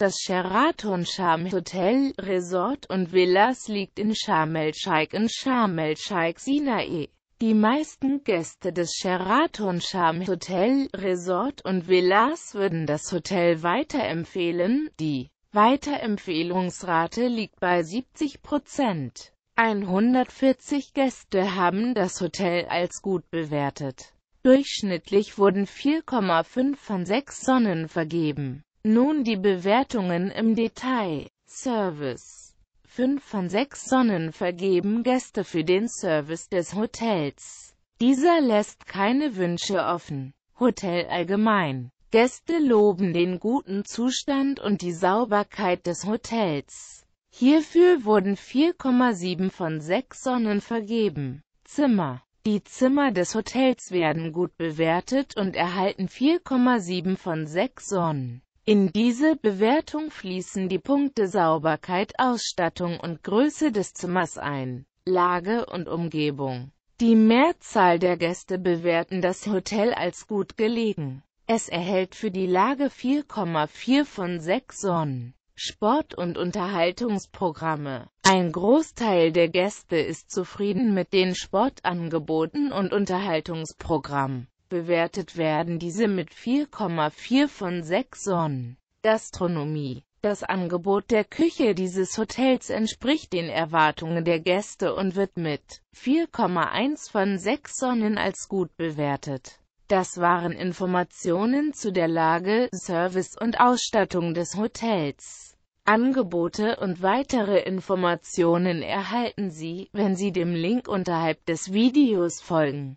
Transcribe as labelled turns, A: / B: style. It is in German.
A: Das Sheraton Charm Hotel, Resort und Villas liegt in Sharm el-Sheikh in Sharm el-Sheikh Sinai. Die meisten Gäste des Sheraton Charm Hotel, Resort und Villas würden das Hotel weiterempfehlen, die Weiterempfehlungsrate liegt bei 70 Prozent. 140 Gäste haben das Hotel als gut bewertet. Durchschnittlich wurden 4,5 von 6 Sonnen vergeben. Nun die Bewertungen im Detail. Service 5 von 6 Sonnen vergeben Gäste für den Service des Hotels. Dieser lässt keine Wünsche offen. Hotel allgemein. Gäste loben den guten Zustand und die Sauberkeit des Hotels. Hierfür wurden 4,7 von 6 Sonnen vergeben. Zimmer Die Zimmer des Hotels werden gut bewertet und erhalten 4,7 von 6 Sonnen. In diese Bewertung fließen die Punkte Sauberkeit, Ausstattung und Größe des Zimmers ein, Lage und Umgebung. Die Mehrzahl der Gäste bewerten das Hotel als gut gelegen. Es erhält für die Lage 4,4 von 6 Sonnen. Sport- und Unterhaltungsprogramme. Ein Großteil der Gäste ist zufrieden mit den Sportangeboten und Unterhaltungsprogrammen bewertet werden diese mit 4,4 von 6 Sonnen. Gastronomie Das Angebot der Küche dieses Hotels entspricht den Erwartungen der Gäste und wird mit 4,1 von 6 Sonnen als gut bewertet. Das waren Informationen zu der Lage, Service und Ausstattung des Hotels. Angebote und weitere Informationen erhalten Sie, wenn Sie dem Link unterhalb des Videos folgen.